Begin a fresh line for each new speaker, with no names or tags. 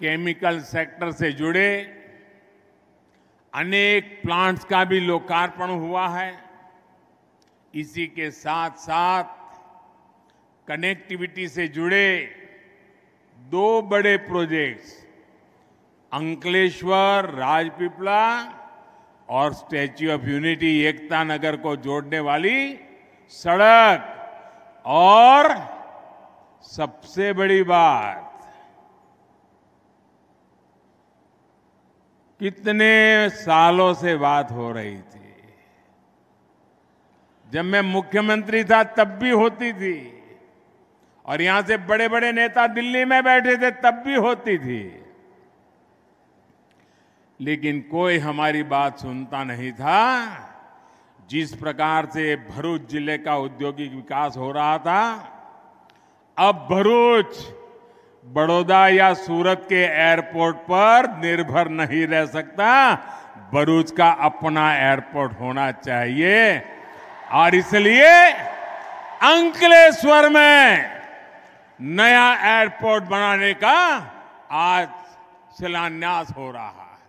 chemical sector से जुड़े अनेक प्लांट्स का भी लोकार्पण हुआ है इसी के साथ साथ कनेक्टिविटी से जुड़े दो बड़े प्रोजेक्ट्स अंकलेश्वर राजपिपला और statue of unity Ekta Nagar को जोड़ने वाली सड़क और सबसे बड़ी बात कितने सालों से बात हो रही थी जब मैं मुख्यमंत्री था तब भी होती थी और यहां से बड़े बड़े नेता दिल्ली में बैठे थे तब भी होती थी लेकिन कोई हमारी बात सुनता नहीं था जिस प्रकार से भरूच जिले का औद्योगिक विकास हो रहा था अब भरूच बड़ौदा या सूरत के एयरपोर्ट पर निर्भर नहीं रह सकता बरूच का अपना एयरपोर्ट होना चाहिए और इसलिए अंकलेश्वर में नया एयरपोर्ट बनाने का आज शिलान्यास हो रहा है